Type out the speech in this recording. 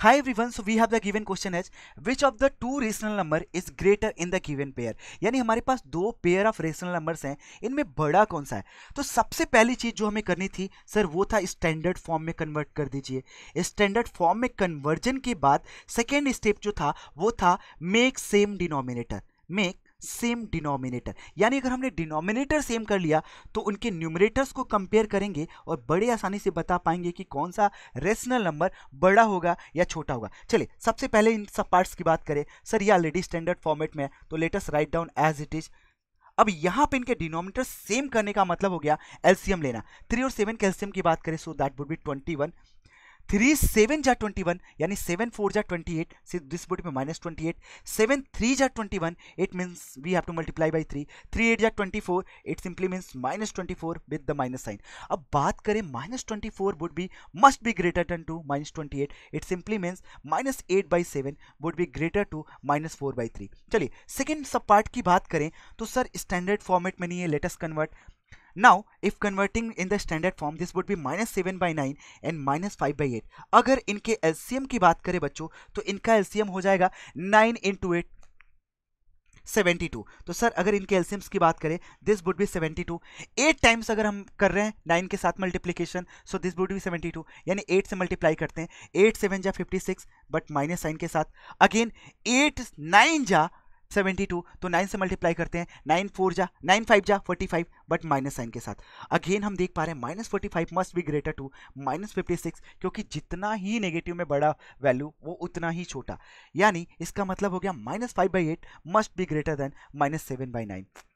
hi everyone so we have the given question as which of the two rational number is greater in the given pair यानी हमारे पास दो pair of rational numbers हैं इनमें बड़ा कौन सा है तो सबसे पहली चीज जो हमें करनी थी सर वो था स्टैंडर्ड फॉर्म में कन्वर्ट कर दीजिए स्टैंडर्ड फॉर्म में कन्वर्जन के बाद सेकेंड स्टेप जो था वो था make same denominator make same denominator यानी अगर हमने डिनोमिनेटर सेम कर लिया तो उनके न्यूमरेटर्स को कंपेयर करेंगे और बड़े आसानी से बता पाएंगे कि कौन सा रेशनल नंबर बड़ा होगा या छोटा होगा चलिए सबसे पहले इन सब पार्ट्स की बात करें सर ये ऑलरेडी स्टैंडर्ड फॉर्मेट में है तो let's just write down as it is अब यहाँ पे इनके डिनोमिनेटर सेम करने का मतलब हो गया एल्सियम लेना थ्री और सेवन कैल्सियम की बात करें so that would be twenty one three seven जा ट्वेंटी वन यानी सेवन फोर जा ट्वेंटी एट सिर्फ दिस बुट में minus twenty eight seven three जा twenty one eight means we have to multiply by three three eight जा twenty four it simply means minus twenty four with the minus sign अब बात करें minus twenty four would be must be greater than to minus twenty eight it simply means minus eight by seven would be greater to minus four by three चलिए second sub part की बात करें तो sir standard format में नहीं है let's just convert now if converting in the standard form this would be minus seven by nine and minus five by eight अगर इनके एलसीएम की बात करें बच्चों तो इनका एलसीएम हो जाएगा nine into eight seventy two तो सर अगर इनके एलसीएम की बात करें this would be two eight times अगर हम कर रहे हैं नाइन के साथ multiplication so this would be two यानी एट से मल्टीप्लाई करते हैं एट सेवन जा fifty six but minus sign के साथ अगेन एट नाइन जा सेवेंटी टू तो नाइन से मल्टीप्लाई करते हैं नाइन फोर जा नाइन फाइव जा forty five but minus sign के साथ अगेन हम देख पा रहे हैं माइनस फोर्टी फाइव मस्ट भी greater to minus fifty six क्योंकि जितना ही नेगेटिव में बड़ा वैल्यू वो उतना ही छोटा यानी इसका मतलब हो गया minus five by eight must भी greater than minus seven by nine